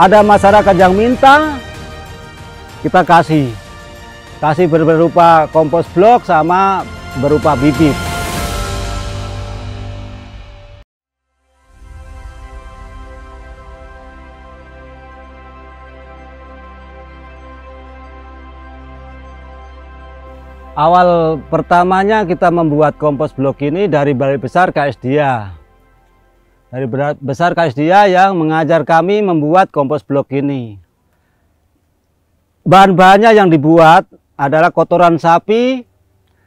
Ada masyarakat yang minta, kita kasih. Kasih berupa kompos blok sama berupa bibit. Awal pertamanya kita membuat kompos blok ini dari balai besar KSdia. Dari besar Kais dia yang mengajar kami membuat kompos blok ini. Bahan-bahannya yang dibuat adalah kotoran sapi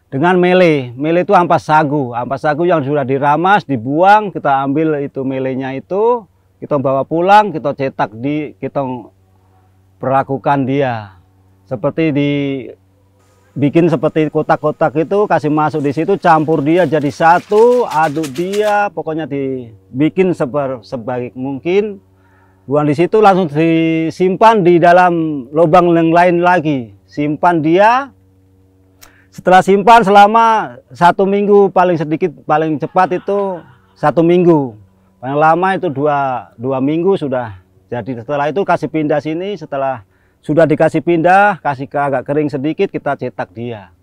dengan mele. Mele itu ampas sagu. Ampas sagu yang sudah diramas, dibuang, kita ambil itu melenya itu, kita bawa pulang, kita cetak di, kita perlakukan dia. Seperti di bikin seperti kotak-kotak itu kasih masuk di situ campur dia jadi satu aduk dia pokoknya dibikin sebar sebaik mungkin buang di situ langsung disimpan di dalam lubang yang lain lagi simpan dia setelah simpan selama satu minggu paling sedikit paling cepat itu satu minggu paling lama itu dua, dua minggu sudah jadi setelah itu kasih pindah sini setelah sudah dikasih pindah, kasih ke agak kering sedikit, kita cetak dia.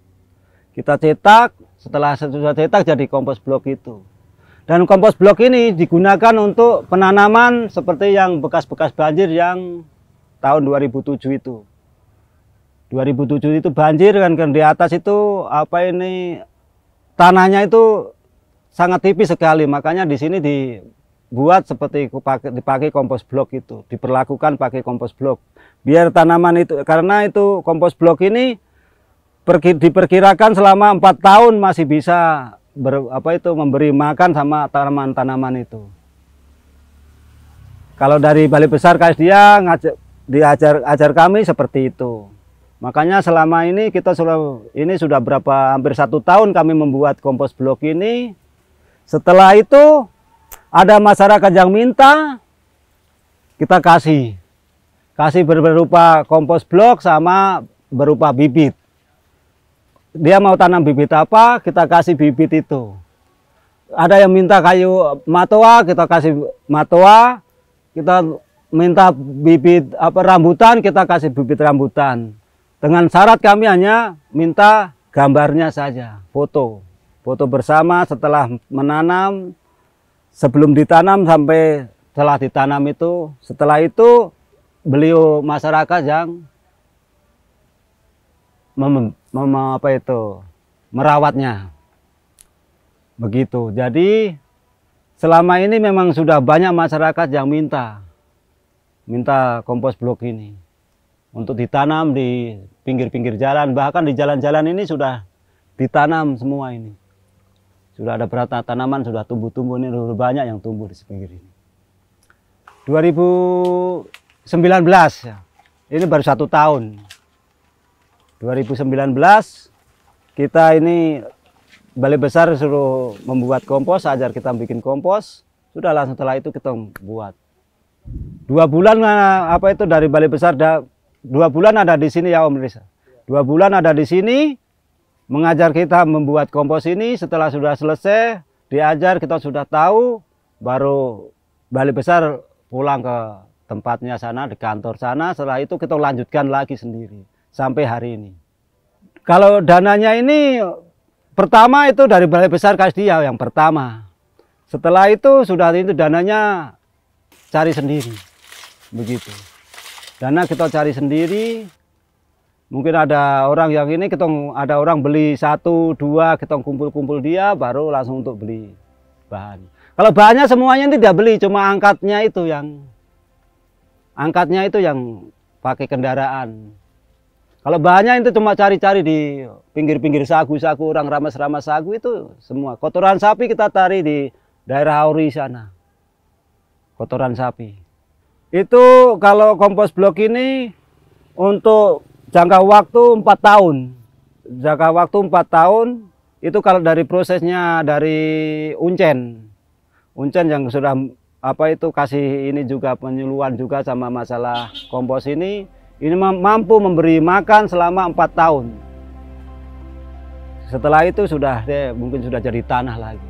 Kita cetak, setelah sudah cetak jadi kompos blok itu. Dan kompos blok ini digunakan untuk penanaman seperti yang bekas-bekas banjir yang tahun 2007 itu. 2007 itu banjir kan, kan di atas itu apa ini tanahnya itu sangat tipis sekali makanya di sini di buat seperti dipakai kompos blok itu, diperlakukan pakai kompos blok. Biar tanaman itu karena itu kompos blok ini diperkirakan selama empat tahun masih bisa ber, apa itu memberi makan sama tanaman-tanaman itu. Kalau dari Bali Besar dia ngajak diajar ajar kami seperti itu. Makanya selama ini kita sudah ini sudah berapa hampir satu tahun kami membuat kompos blok ini. Setelah itu ada masyarakat yang minta, kita kasih. Kasih berupa kompos blok sama berupa bibit. Dia mau tanam bibit apa, kita kasih bibit itu. Ada yang minta kayu matoa, kita kasih matoa. Kita minta bibit apa rambutan, kita kasih bibit rambutan. Dengan syarat kami hanya minta gambarnya saja, foto. Foto bersama setelah menanam, sebelum ditanam sampai setelah ditanam itu setelah itu beliau masyarakat yang mem, mem, apa itu merawatnya begitu jadi selama ini memang sudah banyak masyarakat yang minta minta kompos blok ini untuk ditanam di pinggir-pinggir jalan bahkan di jalan-jalan ini sudah ditanam semua ini sudah ada berata tanaman, sudah tumbuh-tumbuh ini lebih banyak yang tumbuh di pinggir ini. 2019 ini baru satu tahun. 2019 kita ini Balai Besar suruh membuat kompos, ajar kita bikin kompos. Sudah langsung setelah itu kita buat. Dua bulan eh, apa itu dari Balai Besar, dua bulan ada di sini ya Om Risa. Dua bulan ada di sini, mengajar kita membuat kompos ini setelah sudah selesai diajar kita sudah tahu baru balik besar pulang ke tempatnya sana di kantor sana setelah itu kita lanjutkan lagi sendiri sampai hari ini kalau dananya ini pertama itu dari balai besar Kasdia yang pertama setelah itu sudah itu dananya cari sendiri begitu dana kita cari sendiri Mungkin ada orang yang ini kita ada orang beli satu dua ketong kumpul-kumpul dia baru langsung untuk beli bahan. Kalau bahannya semuanya ini dia beli cuma angkatnya itu yang angkatnya itu yang pakai kendaraan. Kalau bahannya itu cuma cari-cari di pinggir-pinggir sagu-sagu, orang ramas-ramas sagu itu semua. Kotoran sapi kita tarik di daerah Auri sana. Kotoran sapi. Itu kalau kompos blok ini untuk jangka waktu empat tahun jangka waktu empat tahun itu kalau dari prosesnya dari uncen uncen yang sudah apa itu kasih ini juga penyuluhan juga sama masalah kompos ini ini mampu memberi makan selama empat tahun setelah itu sudah deh mungkin sudah jadi tanah lagi